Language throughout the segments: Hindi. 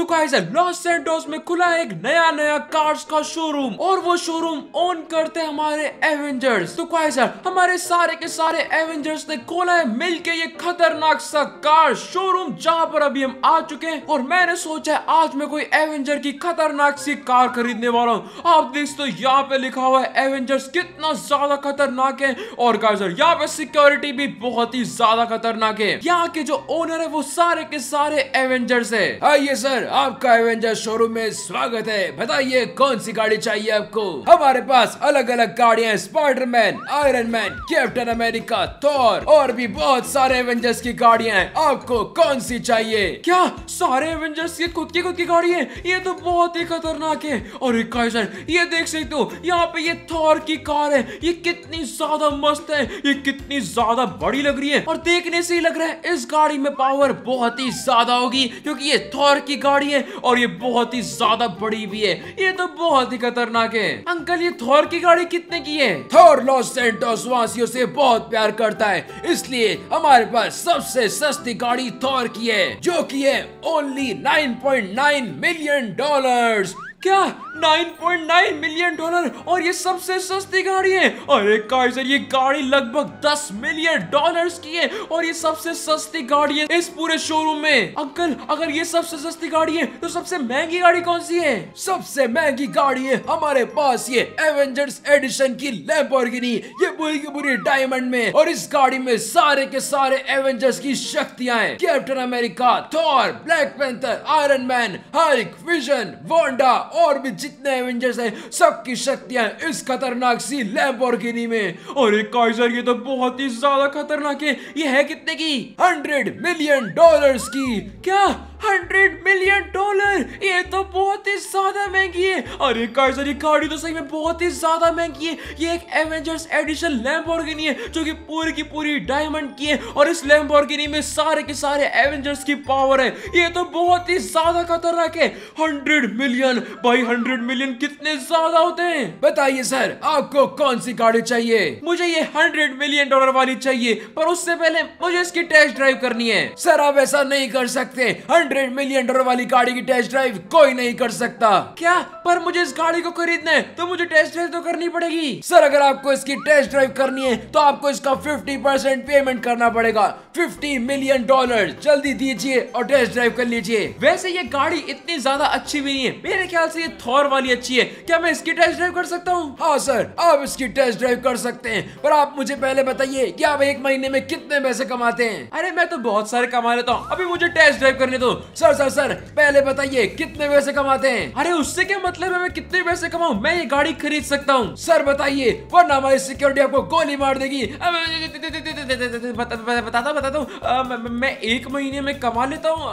तो गाइस लॉस सेंटोस में खुला एक नया नया कार्स का शोरूम और वो शोरूम ऑन करते हमारे एवेंजर्स तो गाइस हमारे सारे के सारे एवेंजर्स ने खोला है मिल के ये खतरनाक सा कार शोरूम जहाँ पर अभी हम आ चुके हैं और मैंने सोचा है आज मैं कोई एवेंजर की खतरनाक सी कार खरीदने वाला हूँ आप देख तो यहाँ पे लिखा हुआ है एवेंजर्स कितना ज्यादा खतरनाक है और गाइस यहाँ पे सिक्योरिटी भी बहुत ही ज्यादा खतरनाक है यहाँ के जो ओनर है वो सारे के सारे एवेंजर्स है आइए सर आपका एवेंजर शोरूम में स्वागत है बताइए कौन सी गाड़ी चाहिए आपको हमारे पास अलग अलग गाड़िया Spiderman Iron Man Captain America Thor और भी बहुत सारे एवेंजर्स की गाड़िया है आपको कौन सी चाहिए क्या सारे एवेंजर्स की खुद की खुद की गाड़ी है ये तो बहुत ही खतरनाक है और ये देख सकते हो यहाँ पे ये थॉर की कार है ये कितनी ज्यादा मस्त है ये कितनी ज्यादा बड़ी लग रही है और देखने से ही लग रहा है इस गाड़ी में पावर बहुत ही ज्यादा होगी क्योंकि ये थॉर की गाड़ी बड़ी है और ये बहुत ही ज्यादा बड़ी भी है ये तो बहुत ही खतरनाक है अंकल ये थोर की गाड़ी कितने की है थोर लॉस सेंटोस वासियों से बहुत प्यार करता है इसलिए हमारे पास सबसे सस्ती गाड़ी थोर की है जो की है only nine point nine million dollar क्या 9.9 मिलियन डॉलर और ये सबसे सस्ती गाड़ी है एक काइजर ये गाड़ी लगभग 10 मिलियन डॉलर्स की है और ये सबसे सस्ती गाड़ी है इस पूरे शोरूम में अंकल अगर ये सबसे सस्ती गाड़ी है तो सबसे महंगी गाड़ी कौन सी है सबसे महंगी गाड़ी है हमारे पास ये एवेंजर्स एडिशन की लेबोर्गिनी ये पूरी की पूरी डायमंड में और इस गाड़ी में सारे के सारे एवेंजर्स की शक्तियां हैं Captain America Thor Black Panther Iron Man हाइक विजन वोंडा और भी जितने एवेंजर्स है सबकी शक्तियां इस खतरनाक सी लैम्बोर्गिनी में और एक काइजर ये तो बहुत ही ज्यादा खतरनाक है ये है कितने की हंड्रेड मिलियन डॉलर्स की क्या हंड्रेड मिलियन डॉलर ये तो बहुत ही ज्यादा महंगी है अरे काइजर ये गाड़ी तो सही में बहुत ही ज्यादा महंगी है ये एक एवेंजर्स एडिशन लैम्बोर्गिनी है जो कि पूरी की पूरी डायमंड की है और इस लैम्बोर्गिनी में सारे के सारे एवेंजर्स की पावर है ये तो बहुत ही ज्यादा खतरनाक है हंड्रेड मिलियन भाई हंड्रेड हंड्रेड मिलियन कितने ज्यादा होते हैं बताइए सर आपको कौन सी गाड़ी चाहिए मुझे ये हंड्रेड मिलियन डॉलर वाली चाहिए पर उससे पहले मुझे इसकी टेस्ट ड्राइव करनी है सर आप ऐसा नहीं कर सकते हंड्रेड मिलियन डॉलर वाली गाड़ी की टेस्ट ड्राइव कोई नहीं कर सकता क्या पर मुझे इस गाड़ी को खरीदना है तो मुझे टेस्ट ड्राइव तो करनी पड़ेगी सर अगर आपको इसकी टेस्ट ड्राइव करनी है तो आपको इसका फिफ्टी परसेंट पेमेंट करना पड़ेगा फिफ्टी मिलियन डॉलर जल्दी दीजिए और टेस्ट ड्राइव कर लीजिए वैसे ये गाड़ी इतनी ज्यादा अच्छी भी नहीं है मेरे ख्याल से ये थॉर वाली अच्छी है क्या मैं इसकी टेस्ट ड्राइव कर सकता हूँ हाँ सर आप इसकी टेस्ट ड्राइव कर सकते हैं पर आप मुझे पहले बताइए की आप एक महीने में कितने पैसे कमाते हैं अरे मैं तो बहुत सारे कमा लेता हूँ अभी मुझे टेस्ट ड्राइव करने दो सर सर सर पहले बताइए कितने पैसे कमाते हैं अरे उससे क्या मतलब है मैं कितने पैसे कमाऊँ मैं ये गाड़ी खरीद सकता हूँ सर बताइए वरना हमारी सिक्योरिटी आपको गोली मार देगी बताता बताता हूँ मैं एक महीने में कमा लेता हूँ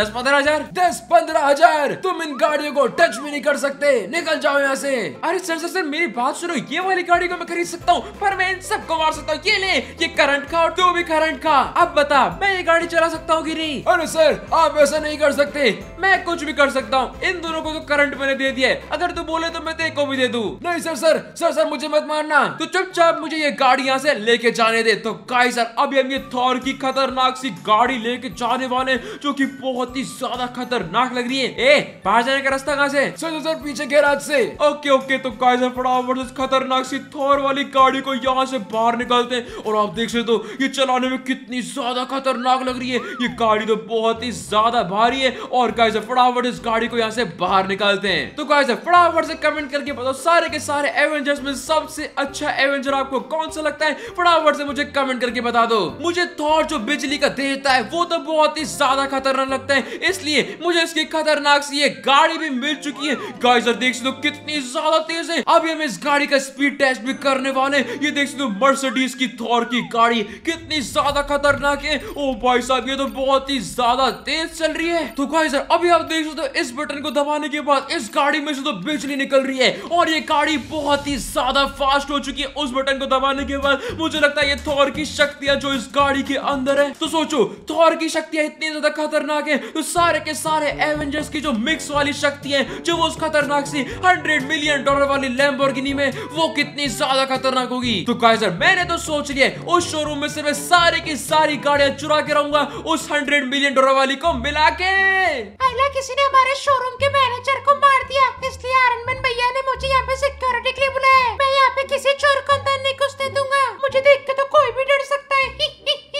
दस पंद्रह हजार दस पंद्रह हजार तुम इन गाड़ियों को टच कुछ भी नहीं कर सकते निकल जाओ यहाँ से अरे सर सर सर मेरी बात सुनो ये वाली गाड़ी को मैं खरीद सकता हूँ पर मैं इन सबको मार सकता हूँ ये ले ये करंट का और तू भी करंट का अब बता मैं ये गाड़ी चला सकता हूँ गिरी नहीं अरे सर आप ऐसा नहीं कर सकते मैं कुछ भी कर सकता हूँ इन दोनों को तो करंट मैंने दे दिया अगर तू बोले तो मैं तेरे को भी दे दू नहीं सर सर सर सर मुझे मत मारना तो चुपचाप मुझे ये गाड़ी यहाँ से लेके जाने दे तो काई सर अभी हम ये थौर की खतरनाक सी गाड़ी लेके जाने वाले जो की बहुत ही ज्यादा खतरनाक लग रही है ए बाहर जाने का रास्ता कहाँ से सोचो सर पीछे गैराज से ओके ओके तो काइजर फटाफट इस खतरनाक सी थोर वाली गाड़ी को यहाँ से बाहर निकालते हैं और आप देख सकते हो ये चलाने में कितनी ज्यादा खतरनाक लग रही है ये गाड़ी तो बहुत ही ज्यादा भारी है और काइजर फटाफट इस गाड़ी को यहाँ से बाहर निकालते हैं तो काइजर फटाफट से कमेंट करके बताओ सारे के सारे एवेंजर्स में सबसे अच्छा एवेंजर आपको कौन सा लगता है फटाफट से मुझे कमेंट करके बता दो मुझे थॉर जो बिजली का देता है वो तो बहुत ही ज्यादा खतरनाक लगता है इसलिए मुझे इसकी खतरनाक सी ये गाड़ी भी मिल चुकी है गाइस और देख सकते हो कितनी ज्यादा तेज है अभी हम इस गाड़ी का स्पीड टेस्ट भी करने वाले ये देख सकते हो मर्सिडीज की थोर की गाड़ी कितनी ज्यादा खतरनाक है ओ भाई साहब ये तो बहुत ही ज्यादा तेज चल रही है तो गाइस अभी आप देख सकते हो इस बटन को दबाने के बाद इस गाड़ी में से तो बिजली निकल रही है और ये गाड़ी बहुत ही ज्यादा फास्ट हो चुकी है उस बटन को दबाने के बाद मुझे लगता है ये थोर की शक्तियां जो इस गाड़ी के अंदर है तो सोचो थोर की शक्तियां इतनी ज्यादा खतरनाक है तो सारे के सारे एवेंजर्स की जो मिक्स वाली शक्ति है वो उस खतरनाक सी हंड्रेड मिलियन डॉलर वाली लैम्बोर्गिनी में वो कितनी ज्यादा खतरनाक होगी तो गाइजर मैंने तो सोच लिया उस शोरूम में से मैं सारी की सारी गाड़ियां चुरा के रहूंगा उस हंड्रेड मिलियन डॉलर वाली को मिला के अगला किसी ने हमारे शोरूम के मैनेजर को मार दिया इसलिए आयरन मैन भैया ने मुझे यहाँ पे सिक्योरिटी के लिए बुलाया मैं यहाँ पे किसी चोर को अंदर नहीं घुसने दूंगा मुझे देख के तो कोई भी डर सकता है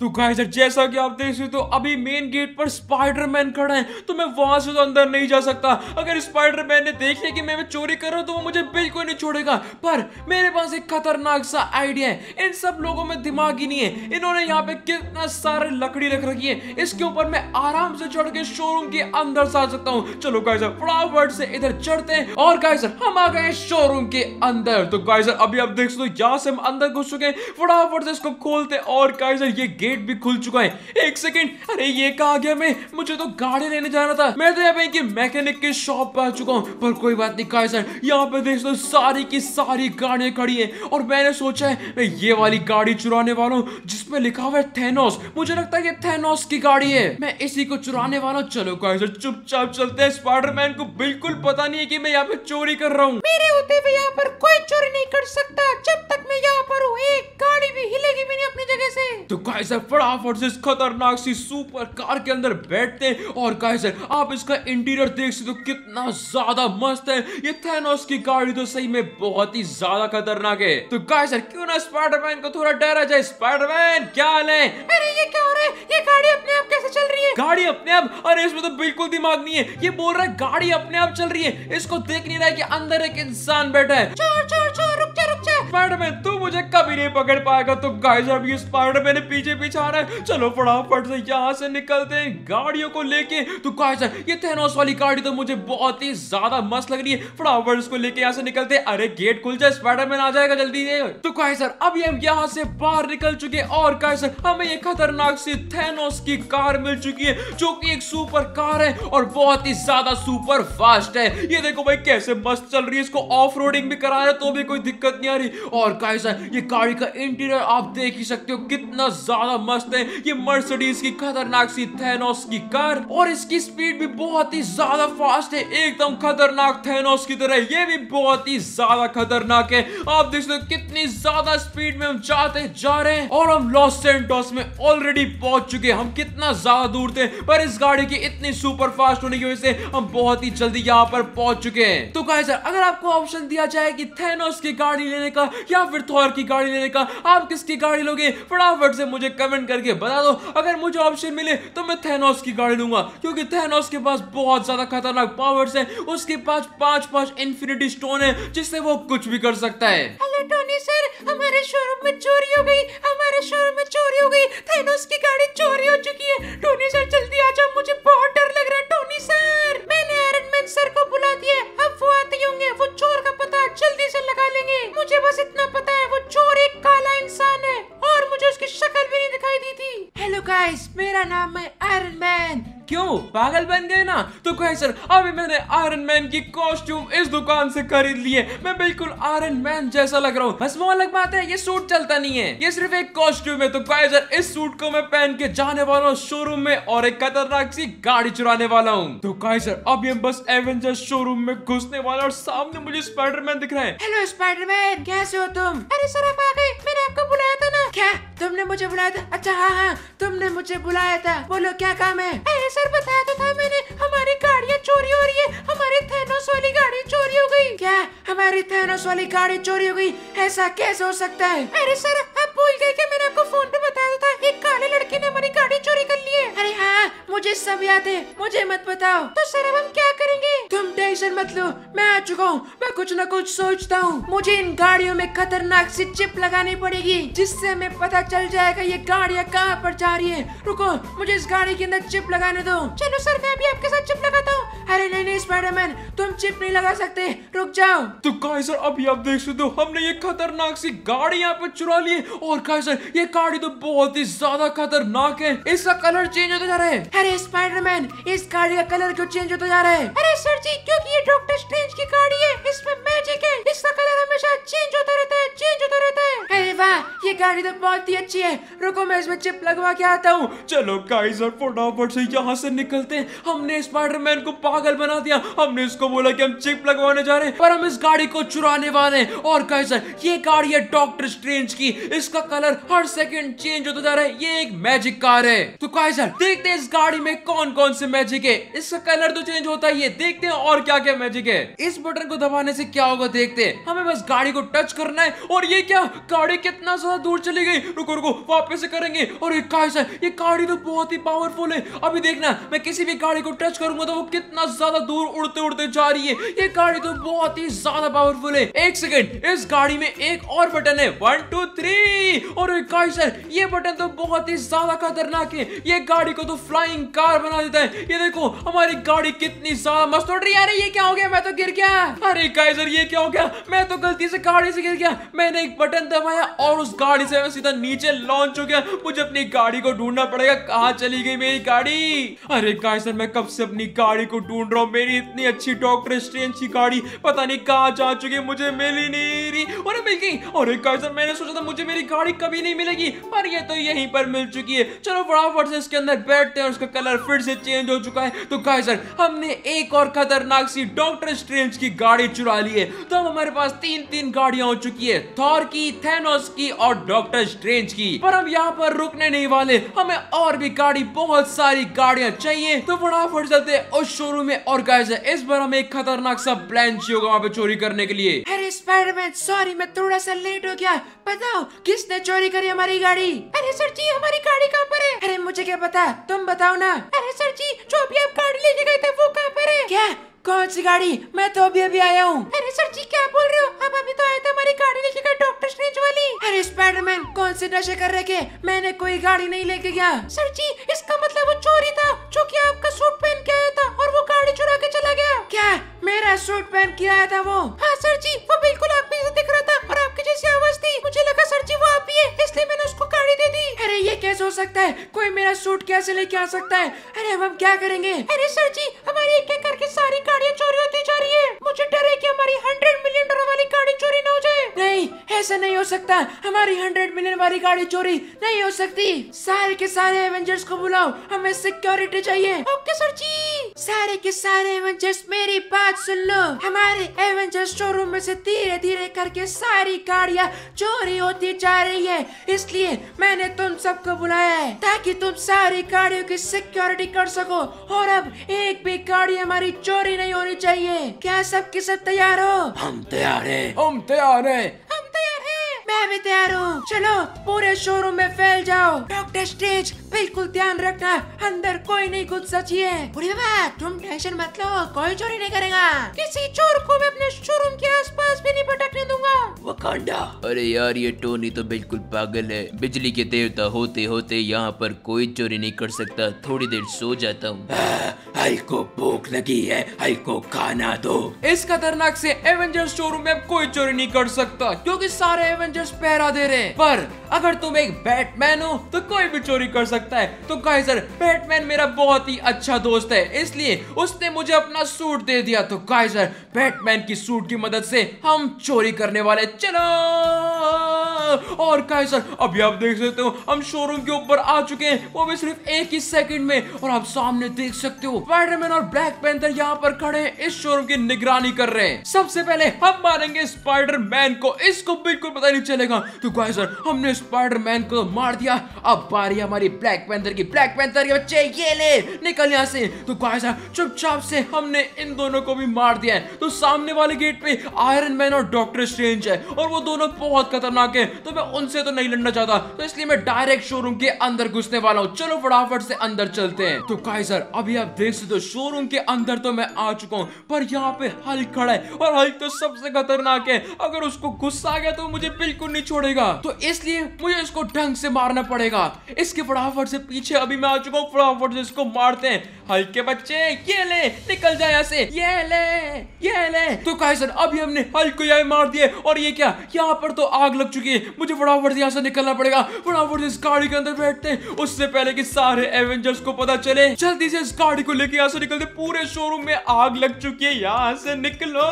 तो जैसा कि आप देख सकते हो अभी मेन गेट पर स्पाइडरमैन खड़ा है तो मैं वहां से तो अंदर नहीं जा सकता अगर स्पाइडरमैन ने देख लिया कि मैं चोरी कर रहा हूं तो वो मुझे बिल्कुल नहीं छोड़ेगा पर मेरे पास एक खतरनाक सा आइडिया है इन सब लोगों में दिमाग ही नहीं है इन्होंने यहाँ पे कितना सारे लकड़ी रख रखी है इसके ऊपर मैं आराम से चढ़ के शोरूम के अंदर से आ सकता हूँ चलो गाइजर फटाफट से इधर चढ़ते हैं और गाइजर हम आ गए शोरूम के अंदर तो गाइजर अभी आप देख सकते हो यहाँ से हम अंदर घुस चुके हैं फटाफट से इसको खोलते और गाइजर ये गेट भी खुल चुका है एक सेकेंड अरे ये कहा आ गया मैं मुझे तो गाड़ी लेने जाना था मैं तो यहाँ पे मैकेनिक के शॉप पे आ चुका हूँ पर कोई बात नहीं कहा सर यहाँ पे देख दो सारी की सारी गाड़ियां खड़ी है और मैंने सोचा है मैं ये वाली गाड़ी चुराने वाला हूँ जिसमें लिखा हुआ है थेनोस मुझे लगता है ये थेनोस की गाड़ी है मैं इसी को चुराने वाला हूँ चलो कहा सर चुपचाप चलते हैं स्पाइडरमैन को बिल्कुल पता नहीं है कि मैं यहाँ पे चोरी कर रहा हूँ मेरे होते हुए यहाँ पर कोई चोरी नहीं कर सकता जब तक मैं यहाँ पर हूँ एक गाड़ी भी हिलेगी भी नहीं अपनी जगह से तो कैसे फटाफट से इस खतरनाक सी सुपर कार के अंदर बैठते हैं और कैसे आप इसका इंटीरियर देख सकते हो तो कितना ज्यादा मस्त है ये थेनोस की गाड़ी तो सही में बहुत ही ज्यादा खतरनाक है तो कैसे क्यों ना स्पाइडरमैन को थोड़ा डरा जाए स्पाइडरमैन क्या हाल है अरे ये क्या हो रहा है ये गाड़ी अपने आप कैसे चल रही है गाड़ी अपने आप अरे इसमें तो बिल्कुल दिमाग नहीं है ये बोल रहा है गाड़ी अपने आप चल रही है इसको देख नहीं रहा है की अंदर एक इंसान बैठा है चोर चोर चोर रुक जा स्पाइडरमैन तू मुझे कभी नहीं पकड़ पाएगा तो गाइस अब ये स्पाइडरमैन पीछे पीछे आ रहा है चलो फटाफट से यहाँ से निकलते हैं गाड़ियों को लेके तो गाइस ये थेनोस वाली गाड़ी तो मुझे बहुत ही ज्यादा मस्त लग रही है फटाफट इसको लेके यहाँ से निकलते हैं अरे गेट खुल जाए स्पाइडरमैन आ जाएगा जल्दी से तो गाइस अब हम यहाँ से बाहर निकल चुके हैं और गाइस हमें ये खतरनाक सी थेनोस की कार मिल चुकी है जो कि एक सुपर कार है और बहुत ही ज्यादा सुपर फास्ट है ये देखो भाई कैसे मस्त चल रही है इसको ऑफ रोडिंग भी करा रहे तो भी कोई दिक्कत नहीं आ रही और गाइस ये गाड़ी का इंटीरियर आप देख ही सकते हो कितना ज्यादा मस्त है ये मर्सिडीज की खतरनाक सी थेनोस की कार और इसकी स्पीड भी बहुत ही ज्यादा फास्ट है एकदम खतरनाक थेनोस की तरह ये भी बहुत ही ज्यादा खतरनाक है आप देख सकते हो कितनी ज्यादा स्पीड में हम जाते जा रहे हैं और हम लॉस सेंटोस में ऑलरेडी पहुंच चुके हम कितना ज्यादा दूर थे पर इस गाड़ी की इतनी सुपर फास्ट होने की वजह से हम बहुत ही जल्दी यहाँ पर पहुंच चुके हैं तो गाइस अगर आपको ऑप्शन दिया जाए कि थेनोस की गाड़ी लेने का का या फिर थॉर की गाड़ी लेने का आप किसकी गाड़ी लोगे फटाफट से मुझे कमेंट करके बता दो अगर मुझे ऑप्शन मिले तो मैं थेनोस की गाड़ी लूंगा क्योंकि थेनोस के पास बहुत ज्यादा खतरनाक पावर्स है उसके पास पांच पांच इन्फिनिटी स्टोन है जिससे वो कुछ भी कर सकता है हेलो टोनी सर हमारे शोरूम में चोरी हो गई हमारे शोरूम में चोरी हो गई थेनोस की गाड़ी चोरी हो चुकी है टोनी सर जल्दी आ जाओ मुझे बहुत डर लग रहा है टोनी सर मैंने मैन सर को बुला दिया अब वो आते होंगे वो चोर का पता जल्दी से लगा लेंगे मुझे बस बस इतना पता है वो चोर एक काला इंसान है और मुझे उसकी शक्ल भी नहीं दिखाई दी थी हेलो गाइस मेरा नाम है आयरन मैन क्यों पागल बन गए ना तो कहे सर अभी मैंने आयरन मैन की कॉस्ट्यूम इस दुकान से खरीद लिए मैं बिल्कुल आयरन मैन जैसा लग रहा हूँ बस वो अलग बात है ये सूट चलता नहीं है ये सिर्फ एक कॉस्ट्यूम है तो सर इस सूट को मैं पहन के जाने वाला हूँ शोरूम में और एक खतरनाक सी गाड़ी चुराने वाला हूँ तो सर अब ये बस एवेंजर शोरूम में घुसने वाला और सामने मुझे स्पाइडरमैन दिख रहा है हेलो स्पाइडरमैन कैसे हो तुम अरे सर आप आ गए मैंने आपको बुलाया था ना क्या तुमने मुझे बुलाया था अच्छा हाँ हाँ तुमने मुझे बुलाया था बोलो क्या काम है सर बताया तो था मैंने हमारी गाड़ियाँ चोरी हो रही है हमारी थेनोस वाली गाड़ी चोरी हो गई क्या हमारी थेनोस वाली गाड़ी चोरी हो गई ऐसा कैसे हो सकता है अरे सर आप भूल गए कि मैंने आपको फोन पे बताया तो था एक काले लड़के ने हमारी गाड़ी चोरी कर ली है अरे हाँ मुझे सब याद है मुझे मत बताओ तो सर अब हम क्या करेंगे तुम टेंशन मत लो मैं आ चुका हूँ मैं कुछ न कुछ सोचता हूँ मुझे इन गाड़ियों में खतरनाक सी चिप लगानी पड़ेगी जिससे हमें पता चल जाएगा ये गाड़ियाँ कहाँ पर जा रही है रुको मुझे इस गाड़ी के अंदर चिप लगाने दूँ चलो सर मैं भी आपके साथ चिप लगाता हूँ अरे नहीं नहीं स्पाइडरमैन तुम चिप नहीं लगा सकते रुक जाओ तो कायसर अभी आप देख सकते हो हमने ये खतरनाक सी गाड़ी यहाँ पे चुरा ली और कायसर ये गाड़ी तो बहुत ही ज्यादा खतरनाक है इसका कलर चेंज होता जा रहा है अरे स्पाइडरमैन इस गाड़ी का कलर क्यों चेंज होता जा रहा है अरे सर जी क्योंकि ये डॉक्टर स्ट्रेंज की गाड़ी है इसमें मैजिक है इसका कलर हमेशा चेंज होता रहता है चेंज होता रहता है अरे वाह ये गाड़ी तो बहुत ही अच्छी है रुको मैं इसमें चिप लगवा के आता हूँ चलो काइजर फटाफट से यहाँ से निकलते हैं हमने स्पाइडरमैन को पागल बना दिया हमने इसको बोला कि हम चिप लगवाने जा रहे हैं पर हम इस गाड़ी को चुराने वाले हैं और कैसे ये गाड़ी है डॉक्टर स्ट्रेंज की इसका कलर हर सेकंड चेंज होता जा रहा है ये एक मैजिक कार है तो काइजर देखते हैं इस गाड़ी में कौन कौन से मैजिक है इसका कलर तो चेंज होता ही है देखते हैं और क्या क्या मैजिक है इस बटन को दबाने से क्या होगा देखते हैं हमें बस गाड़ी को टच करना है और ये क्या गाड़ी कितना ज्यादा दूर चली गई रुको रुको वापस करेंगे और ये कैसे ये गाड़ी तो बहुत ही पावरफुल है अभी देखना मैं किसी भी गाड़ी को टच करूंगा तो वो कितना बहुत ज्यादा दूर उड़ते उड़ते जा रही है ये गाड़ी तो बहुत ही ज्यादा पावरफुल है एक सेकेंड इस गाड़ी में एक और बटन है वन टू थ्री और सर ये बटन तो बहुत ही ज्यादा खतरनाक है ये गाड़ी को तो फ्लाइंग कार बना देता है ये देखो हमारी गाड़ी कितनी ज्यादा मस्त उड़ रही है अरे ये क्या हो गया मैं तो गिर गया अरे गाइजर ये क्या हो गया मैं तो गलती से गाड़ी से गिर गया मैंने एक बटन दबाया और उस गाड़ी से मैं सीधा नीचे लॉन्च हो गया मुझे अपनी गाड़ी को ढूंढना पड़ेगा कहा चली गई मेरी गाड़ी अरे गाइजर मैं कब से अपनी गाड़ी को ढूंढ ढूंढ रहा हूँ मेरी इतनी अच्छी डॉक्टर स्ट्रेन शिकारी पता नहीं कहाँ जा चुकी है मुझे मिल ही नहीं रही और मिल गई और एक कैसा मैंने सोचा था मुझे मेरी गाड़ी कभी नहीं मिलेगी पर ये तो यहीं पर मिल चुकी है चलो फटाफट से इसके अंदर बैठते हैं उसका कलर फिर से चेंज हो चुका है तो कैसर हमने एक और खतरनाक सी डॉक्टर स्ट्रेंज की गाड़ी चुरा ली है तो अब हमारे पास तीन तीन गाड़ियां हो चुकी है थॉर की थेनोस की और डॉक्टर स्ट्रेंज की पर हम यहाँ पर रुकने नहीं वाले हमें और भी गाड़ी बहुत सारी गाड़ियां चाहिए तो फटाफट चलते उस शोरूम में और गाइस इस बार हमें एक खतरनाक सा प्लान चाहिए होगा वहाँ पे चोरी करने के लिए अरे स्पाइडरमैन सॉरी मैं थोड़ा सा लेट हो गया बताओ किसने चोरी करी हमारी गाड़ी अरे सर जी हमारी गाड़ी कहाँ पर है अरे मुझे क्या पता तुम बताओ ना अरे सर जी जो भी आप गाड़ी लेके गए थे वो कहाँ पर है क्या कौन सी गाड़ी मैं तो अभी अभी आया हूँ अरे सर जी क्या बोल रहे हो आप अभी तो आए थे हमारी गाड़ी लेके गए डॉक्टर स्ट्रेंज वाली अरे स्पाइडरमैन कौन से नशे कर रखे मैंने कोई गाड़ी नहीं लेके गया सर जी इसका मतलब वो चोरी था जो की आपका सूट पहन के आया था और वो गाड़ी चुरा के चला गया क्या मेरा सूट पहन के आया था वो हाँ सर जी वो बिल्कुल आप दिख रहा था आपके जैसी आवाज थी मुझे लगा सर जी वो आप ही है इसलिए मैंने उसको गाड़ी दे दी अरे ये कैसे हो सकता है कोई मेरा सूट कैसे लेके आ सकता है अरे अब हम क्या करेंगे अरे सर जी हमारी एक एक करके सारी गाड़ियाँ चोरी होती जा रही है मुझे डर है की हमारी हंड्रेड मिलियन डॉलर वाली गाड़ी चोरी न हो जाए नहीं ऐसा नहीं हो सकता हमारी हंड्रेड मिलियन वाली गाड़ी चोरी नहीं हो सकती सारे के सारे एवेंजर्स को बुलाओ हमें सिक्योरिटी चाहिए ओके सर जी सारे के सारे एवेंजर्स मेरी बात सुन लो हमारे एवेंजर्स शोरूम में से धीरे धीरे करके सारी गाड़िया चोरी होती जा रही है इसलिए मैंने तुम सबको बुलाया है ताकि तुम सारी गाड़ियों की सिक्योरिटी कर सको और अब एक भी गाड़ी हमारी चोरी नहीं होनी चाहिए क्या सब किस तैयार हो हम तैयार है हम तैयार है हम तैयार है मैं भी तैयार हूँ चलो पूरे शोरूम में फैल जाओ डॉक्टर स्ट्रेंज बिल्कुल ध्यान रखना अंदर कोई नहीं घुस सचिए बुढ़ी बाबा तुम टेंशन मत लो कोई चोरी नहीं करेगा किसी चोर को मैं अपने शोरूम के आसपास भी नहीं भटकने दो वकांडा अरे यार ये टोनी तो बिल्कुल पागल है बिजली के देवता होते होते यहाँ पर कोई चोरी नहीं कर सकता थोड़ी देर सो जाता हूँ हल्को भूख लगी है हल्को खाना दो इस खतरनाक से एवेंजर्स शोरूम में कोई चोरी नहीं कर सकता क्योंकि सारे एवेंजर्स पहरा दे रहे हैं पर अगर तुम एक बैटमैन हो तो कोई भी चोरी कर सकता है तो कहे सर बैटमैन मेरा बहुत ही अच्छा दोस्त है इसलिए उसने मुझे अपना सूट दे दिया तो कहे सर बैटमैन की सूट की मदद से हम चोरी करने वाले चलो और सर अभी आप देख सकते हो हम शोरूम के ऊपर आ चुके हैं वो भी सिर्फ एक ही सेकंड में और आप सामने देख सकते हो स्पाइडरमैन और ब्लैक पैंथर यहाँ पर खड़े हैं इस शोरूम की निगरानी कर रहे हैं सबसे पहले हम मारेंगे स्पाइडरमैन को इसको बिल्कुल पता नहीं चलेगा तो सर हमने स्पाइडरमैन को मार दिया अब बारी हमारी ब्लैक पैंथर की ब्लैक पैंथर के बच्चे ये ले निकल यहाँ से तो सर चुपचाप से हमने इन दोनों को भी मार दिया है तो सामने वाले गेट पे आयरन मैन और डॉक्टर स्ट्रेंज है और वो दोनों बहुत खतरनाक है तो मैं उनसे तो नहीं लड़ना चाहता तो इसलिए मैं डायरेक्ट शोरूम के अंदर घुसने वाला हूँ चलो फटाफट से अंदर चलते हैं तो काय सर अभी आप देख सकते हो शोरूम के अंदर तो मैं आ चुका हूँ पर यहाँ पे हल्क खड़ा है और हल्क तो सबसे खतरनाक है अगर उसको गुस्सा आ गया तो मुझे बिल्कुल नहीं छोड़ेगा तो इसलिए मुझे इसको ढंग से मारना पड़ेगा इसके फटाफट से पीछे अभी मैं आ चुका हूँ फटाफट से इसको मारते हैं के बच्चे ये ले निकल जाए ऐसे ये ले ये ले तो काय सर अभी हमने हल्क को यहाँ मार दिया और ये क्या यहाँ पर तो आग लग चुकी है मुझे फटाफट से यहाँ से निकलना पड़ेगा फटाफट से इस गाड़ी के अंदर बैठते हैं उससे पहले कि सारे एवेंजर्स को पता चले जल्दी से इस गाड़ी को लेके यहाँ से निकलते पूरे शोरूम में आग लग चुकी है यहाँ से निकलो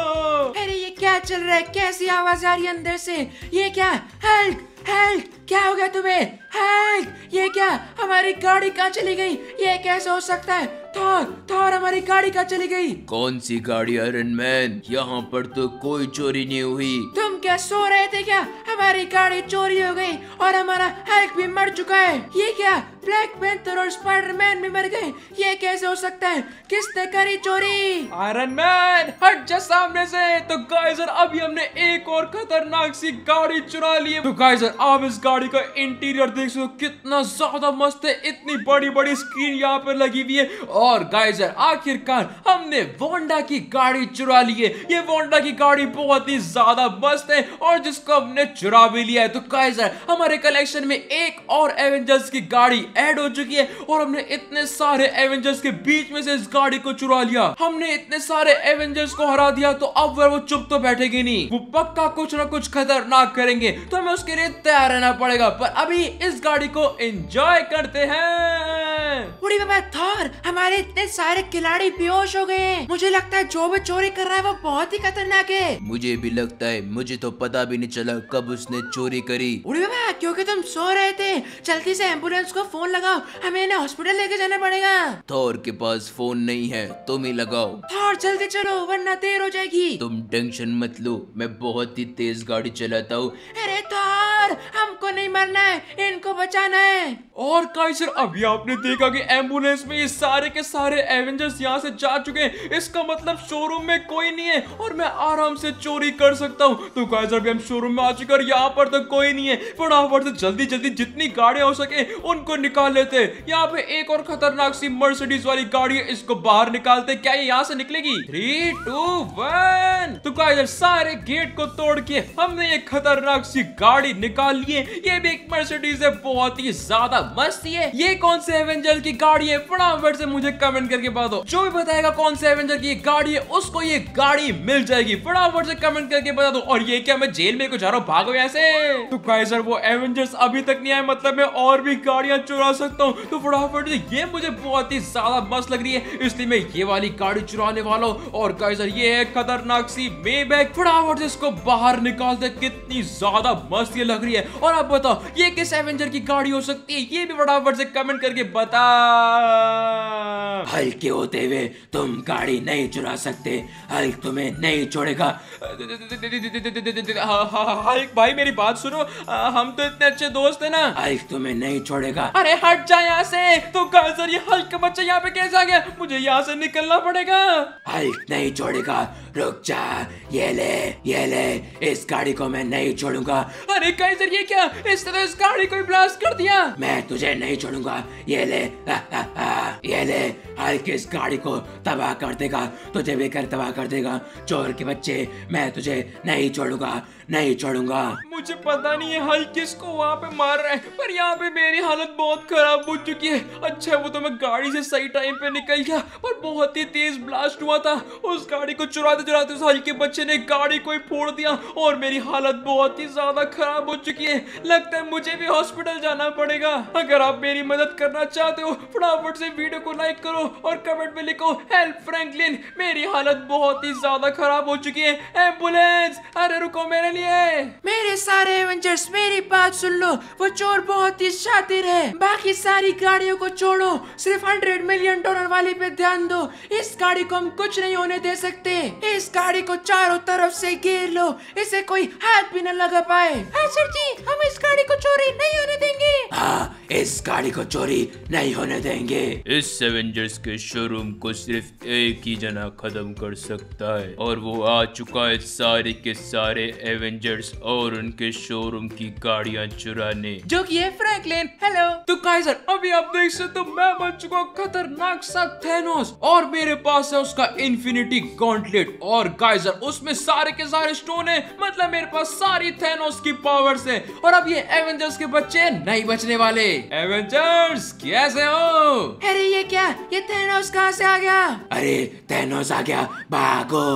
अरे ये क्या चल रहा है कैसी आवाज आ रही है अंदर से ये क्या हेल्प हेल्प क्या हो गया तुम्हें हेल्प ये क्या हमारी गाड़ी कहाँ चली गई ये कैसे हो सकता है थार थार हमारी गाड़ी का चली गई कौन सी गाड़ी आयरन मैन यहाँ पर तो कोई चोरी नहीं हुई तुम क्या सो रहे थे क्या हमारी गाड़ी चोरी हो गई और हमारा हल्क भी मर चुका है ये क्या ब्लैक पेंथर और स्पाइडरमैन भी मर गए ये कैसे हो सकता है किसने करी चोरी आयरन मैन हट जा सामने से तो गाइजर अभी हमने एक और खतरनाक सी गाड़ी चुरा ली तो गाइजर आप इस गाड़ी का इंटीरियर देख सको कितना ज्यादा मस्त है इतनी बड़ी बड़ी स्क्रीन यहाँ पर लगी हुई है और गाइजर आखिरकार हमने वोंडा की गाड़ी चुरा ली है ये वोंडा की गाड़ी बहुत ही ज्यादा मस्त है और जिसको हमने चुरा भी लिया है तो गाइजर हमारे कलेक्शन में एक और एवेंजर्स की गाड़ी ऐड हो चुकी है और हमने इतने सारे एवेंजर्स के बीच में से इस गाड़ी को चुरा लिया हमने इतने सारे एवेंजर्स को हरा दिया तो अब वो चुप तो बैठेगी नहीं वो पक्का कुछ ना कुछ खतरनाक करेंगे तो हमें उसके लिए तैयार रहना पड़ेगा पर अभी इस गाड़ी को एंजॉय करते हैं थार हमारे इतने सारे खिलाड़ी बेहोश हो गए हैं मुझे लगता है जो भी चोरी कर रहा है वो बहुत ही खतरनाक है मुझे भी लगता है मुझे तो पता भी नहीं चला कब उसने चोरी करी उड़ी बाबा क्योंकि तुम सो रहे थे जल्दी से एम्बुलेंस को फोन लगाओ हमें इन्हें हॉस्पिटल लेके जाना पड़ेगा थोर के पास फोन नहीं है तुम ही लगाओ थोर जल्दी चलो वरना देर हो जाएगी तुम टेंशन मत लो मैं बहुत ही तेज गाड़ी चलाता हूँ अरे थोर सर हमको नहीं मरना है इनको बचाना है और काइसर अभी आपने देखा कि एम्बुलेंस में ये सारे के सारे एवेंजर्स यहाँ से जा चुके हैं इसका मतलब शोरूम में कोई नहीं है और मैं आराम से चोरी कर सकता हूँ तो काइसर भी हम शोरूम में आ चुके यहाँ पर तो कोई नहीं है फटाफट से जल्दी जल्दी जितनी गाड़ियां हो सके उनको निकाल लेते यहाँ पे एक और खतरनाक सी मर्सिडीज वाली गाड़ी है इसको बाहर निकालते क्या ये यहाँ से निकलेगी थ्री टू वन तो काइसर सारे गेट को तोड़ के हमने ये खतरनाक सी गाड़ी निकाल लिए ये भी एक मर्सिडीज है बहुत ही ज्यादा मस्त है ये कौन से एवेंजर की गाड़ी है फटाफट से मुझे कमेंट करके बताओ जो भी बताएगा कौन से एवेंजर की गाड़ी है उसको ये गाड़ी मिल जाएगी फटाफट से कमेंट करके बता दो और ये क्या मैं जेल में कुछ जा रहा हूँ भागो ऐसे से तो सर वो एवेंजर्स अभी तक नहीं आए मतलब मैं और भी गाड़ियां चुरा सकता हूँ तो फटाफट से ये मुझे बहुत ही ज्यादा मस्त लग रही है इसलिए मैं ये वाली गाड़ी चुराने वाला हूँ और सर ये है खतरनाक सी मे बैग फटाफट से इसको बाहर निकालते कितनी ज्यादा मस्त ये लग रही है और आप बताओ ये किस एवेंजर की गाड़ी हो सकती है ये भी फटाफट से कमेंट करके बता हल्के होते हुए तुम गाड़ी नहीं चुरा सकते हल्क तुम्हें नहीं छोड़ेगा हाँ, हाँ, हाँ, हल्क भाई मेरी बात सुनो हम तो इतने अच्छे दोस्त है ना हल्क तुम्हें नहीं छोड़ेगा अरे हट जा यहाँ से तो कहा ये हल्क बच्चा यहाँ पे कैसे आ गया मुझे यहाँ से निकलना पड़ेगा हल्क नहीं छोड़ेगा रुक जा ये ले ये ले इस गाड़ी को मैं नहीं छोड़ूंगा अरे काइजर ये क्या इस तरह इस गाड़ी को ब्लास्ट कर दिया मैं तुझे नहीं छोड़ूंगा ये ले ये ले हल्की इस गाड़ी को तबाह कर देगा तुझे भी कर तबाह कर देगा चोर के बच्चे मैं तुझे नहीं छोड़ूंगा नहीं चढ़ूंगा मुझे पता नहीं है हल किसको वहाँ पे मार रहा है पर यहाँ पे मेरी हालत बहुत खराब हो चुकी है अच्छा वो तो मैं गाड़ी से सही टाइम पे निकल गया पर बहुत ही तेज ब्लास्ट हुआ था उस गाड़ी को चुराते चुराते उस हल्के बच्चे ने गाड़ी को ही फोड़ दिया और मेरी हालत बहुत ही ज्यादा खराब हो चुकी है लगता है मुझे भी हॉस्पिटल जाना पड़ेगा अगर आप मेरी मदद करना चाहते हो फटाफट से वीडियो को लाइक करो और कमेंट में लिखो हेल्प फ्रेंकलिन मेरी हालत बहुत ही ज्यादा खराब हो चुकी है एम्बुलेंस अरे रुको मेरे लिए मेरे सारे एवेंजर्स मेरी बात सुन लो वो चोर बहुत ही शातिर है बाकी सारी गाड़ियों को छोड़ो सिर्फ हंड्रेड मिलियन डॉलर वाली पे ध्यान दो इस गाड़ी को हम कुछ नहीं होने दे सकते इस गाड़ी को चारों तरफ से घेर लो इसे कोई हाथ भी न लगा पाए हाँ, सर जी हम इस गाड़ी को चोरी नहीं होने देंगे आ, हाँ, इस गाड़ी को चोरी नहीं होने देंगे इस एवेंजर्स के शोरूम को सिर्फ एक ही जना खत्म कर सकता है और वो आ चुका है सारे के सारे एवेंजर्स एवेंजर्स और उनके शोरूम की गाड़ियाँ चुराने जो की है फ्रैंकलिन हेलो तो काइजर अभी आप देख सकते तो मैं बन चुका खतरनाक सा थेनोस और मेरे पास है उसका इन्फिनिटी गॉन्टलेट और काइजर उसमें सारे के सारे स्टोन है मतलब मेरे पास सारी थेनोस की पावर्स है और अब ये एवेंजर्स के बच्चे नहीं बचने वाले एवेंजर्स कैसे हो अरे ये क्या ये थेनोस कहाँ से आ गया अरे थेनोस आ गया भागो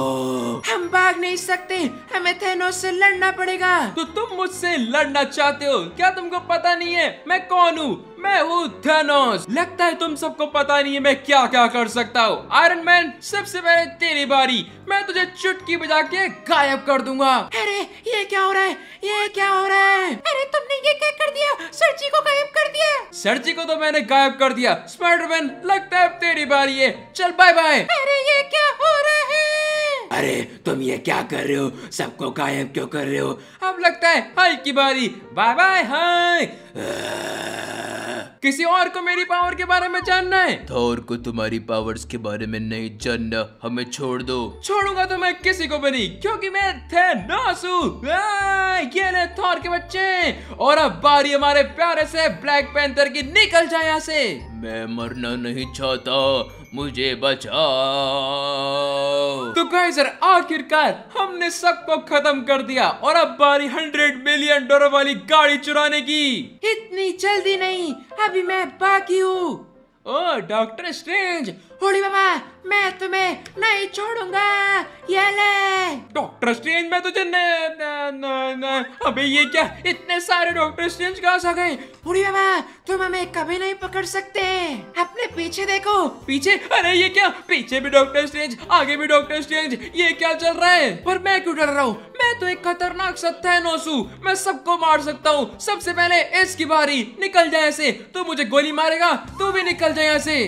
हम भाग नहीं सकते हमें थेनोस से लड़ना पड़ेगा तो तुम मुझसे लड़ना चाहते हो क्या तुमको पता नहीं है मैं कौन हूँ मैं हूँ थेनोस लगता है तुम सबको पता नहीं है मैं क्या क्या कर सकता हूँ आयरन मैन सबसे पहले तेरी बारी मैं तुझे चुटकी बजा के गायब कर दूंगा अरे ये क्या हो रहा है ये क्या हो रहा है अरे तुमने ये क्या कर दिया सरजी को गायब कर दिया सरजी को तो मैंने गायब कर दिया स्पाइडरमैन लगता है तेरी बारी है चल बाय बाय अरे ये क्या हो रहा है अरे तुम ये क्या कर रहे हो सबको गायब क्यों कर रहे हो अब लगता है हाय की बारी बाय बाय हाय किसी और को मेरी पावर के बारे में जानना है थोर को तुम्हारी पावर्स के बारे में नहीं जानना हमें छोड़ दो छोड़ूंगा तो मैं किसी को भी नहीं क्योंकि मैं थे नासू ये ले थोर के बच्चे और अब बारी हमारे प्यारे से ब्लैक पैंथर की निकल जाए यहाँ से मैं मरना नहीं चाहता मुझे बचाओ तो गाइस सर आखिरकार हमने सबको खत्म कर दिया और अब बारी हंड्रेड मिलियन डॉलर वाली गाड़ी चुराने की इतनी जल्दी नहीं अभी मैं बाकी हूँ ओ डॉक्टर स्ट्रेंज होली मामा मैं तुम्हें नहीं छोड़ूंगा ये ले डॉक्टर स्ट्रेंज मैं तुझे न, न, न, न, अबे ये क्या इतने सारे डॉक्टर स्ट्रेंज कहाँ से गए होली मामा तुम हमें कभी नहीं पकड़ सकते अपने पीछे देखो पीछे अरे ये क्या पीछे भी डॉक्टर स्ट्रेंज आगे भी डॉक्टर स्ट्रेंज ये क्या चल रहा है पर मैं क्यों डर रहा हूँ मैं तो एक खतरनाक सत्ता है नोसु मैं सबको मार सकता हूँ सबसे पहले इसकी बारी निकल जाए ऐसे तू मुझे गोली मारेगा तू भी निकल जाए यहाँ से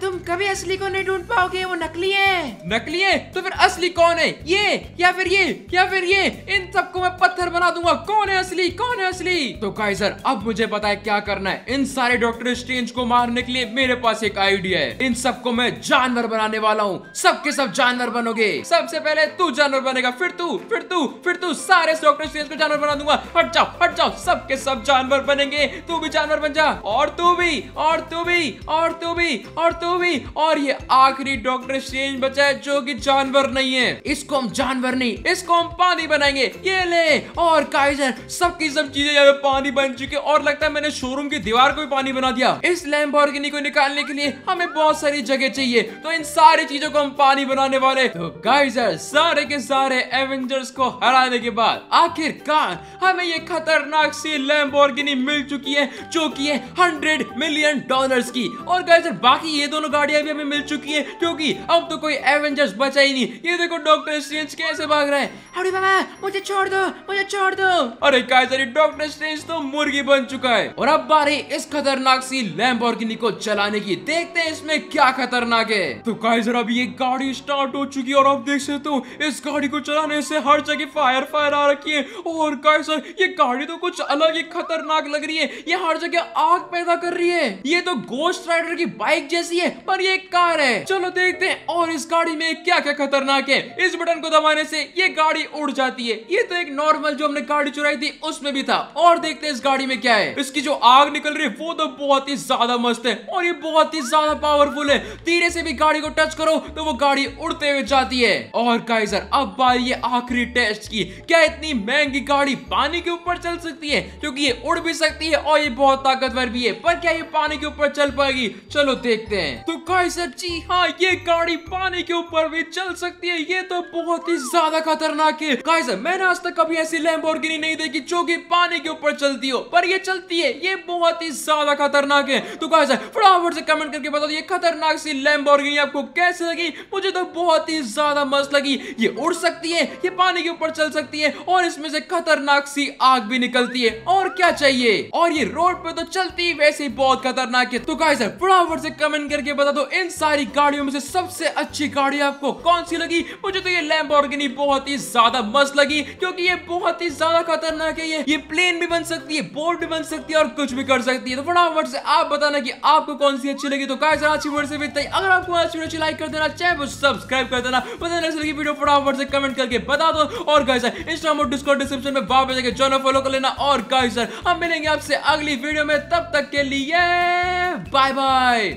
तुम कभी कभी असली को नहीं ढूंढ पाओगे वो नकली है नकली है तो फिर असली कौन है ये या फिर ये या फिर ये इन सबको मैं पत्थर बना दूंगा कौन है असली कौन है असली तो काइजर अब मुझे पता है क्या करना है इन सारे डॉक्टर स्ट्रेंज को मारने के लिए मेरे पास एक आइडिया है इन सबको मैं जानवर बनाने वाला हूँ सबके सब जानवर बनोगे सबसे पहले तू जानवर बनेगा फिर तू फिर तू फिर तू सारे डॉक्टर स्ट्रेंज को जानवर बना दूंगा हट जाओ हट जाओ सबके सब जानवर बनेंगे तू भी जानवर बन जा और तू भी और तू भी और तू भी और तू भी और ये आखिरी डॉक्टर चेंज बचा है जो कि जानवर नहीं है इसको हम जानवर नहीं इसको हम पानी बनाएंगे ये ले और काइजर की सब चीजें यहाँ पे पानी बन चुकी है और लगता है मैंने शोरूम की दीवार को भी पानी बना दिया इस लैम्बोर्गिनी को निकालने के लिए हमें बहुत सारी जगह चाहिए तो इन सारी चीजों को हम पानी बनाने वाले तो गाइजर सारे के सारे एवेंजर्स को हराने के बाद आखिरकार हमें ये खतरनाक सी लैम्बोर्गिनी मिल चुकी है जो की है हंड्रेड मिलियन डॉलर की और गाइजर बाकी ये दोनों गाड़िया चीजें भी हमें मिल चुकी है क्योंकि अब तो कोई एवेंजर्स बचा ही नहीं ये देखो डॉक्टर स्ट्रेंज कैसे भाग रहा है अरे बाबा मुझे छोड़ दो मुझे छोड़ दो अरे काइजर डॉक्टर स्ट्रेंज तो मुर्गी बन चुका है और अब बारी इस खतरनाक सी लैम्बोर्गिनी को चलाने की देखते हैं इसमें क्या खतरनाक है तो काइजर अब ये गाड़ी स्टार्ट हो चुकी है और अब देख सकते हो इस गाड़ी को चलाने से हर जगह फायर फायर आ रखी है और काइजर ये गाड़ी तो कुछ अलग ही खतरनाक लग रही है ये हर जगह आग पैदा कर रही है ये तो गोस्ट राइडर की बाइक जैसी है पर ये कार है चलो देखते हैं और इस गाड़ी में क्या क्या खतरनाक है इस बटन को दबाने से ये गाड़ी उड़ जाती है ये तो एक नॉर्मल जो हमने गाड़ी चुराई थी उसमें भी था और देखते हैं इस गाड़ी में क्या है इसकी जो आग निकल रही है वो तो बहुत ही ज्यादा मस्त है और ये बहुत ही ज्यादा पावरफुल है तीरे से भी गाड़ी को टच करो तो वो गाड़ी उड़ते हुए जाती है और काइजर अब बारी ये आखिरी टेस्ट की क्या इतनी महंगी गाड़ी पानी के ऊपर चल सकती है क्योंकि ये उड़ भी सकती है और ये बहुत ताकतवर भी है पर क्या ये पानी के ऊपर चल पाएगी चलो देखते हैं तो भाई साहब जी हाँ ये गाड़ी पानी के ऊपर भी चल सकती है ये तो बहुत ही ज्यादा खतरनाक है भाई साहब मैंने आज तक कभी ऐसी लैम्बोर्गिनी नहीं देखी जो कि पानी के ऊपर चलती हो पर ये चलती है ये बहुत ही ज्यादा खतरनाक है तो गाइस फटाफट से कमेंट करके बता दो ये खतरनाक सी लैम्बोर्गिनी आपको कैसे लगी मुझे तो बहुत ही ज्यादा मस्त लगी ये उड़ सकती है ये पानी के ऊपर चल सकती है और इसमें से खतरनाक सी आग भी निकलती है और क्या चाहिए और ये रोड पे तो चलती वैसे ही बहुत खतरनाक है तो गाइस फटाफट से कमेंट करके बता दो इन सारी गाड़ियों में से सबसे अच्छी गाड़ी आपको कौन सी लगी मुझे तो ये लैम्बोर्गिनी बहुत ही ज्यादा मस्त लगी क्योंकि ये बहुत ही ज्यादा खतरनाक है ये ये प्लेन भी बन सकती है बोट भी बन सकती है और कुछ भी कर सकती है तो फटाफट से आप बताना कि आपको कौन सी अच्छी लगी तो गाइस से अगर आपको अच्छी लाइक कर देना चाहे को सब्सक्राइब कर देना पता नहीं लगी वीडियो फटाफट से कमेंट करके बता दो और गाइस इंस्टाग्राम और डिस्कॉर्ड डिस्क्रिप्शन में वहां पे जाकर जॉन फॉलो कर लेना और गाइस हम मिलेंगे आपसे अगली वीडियो में तब तक के लिए बाय बाय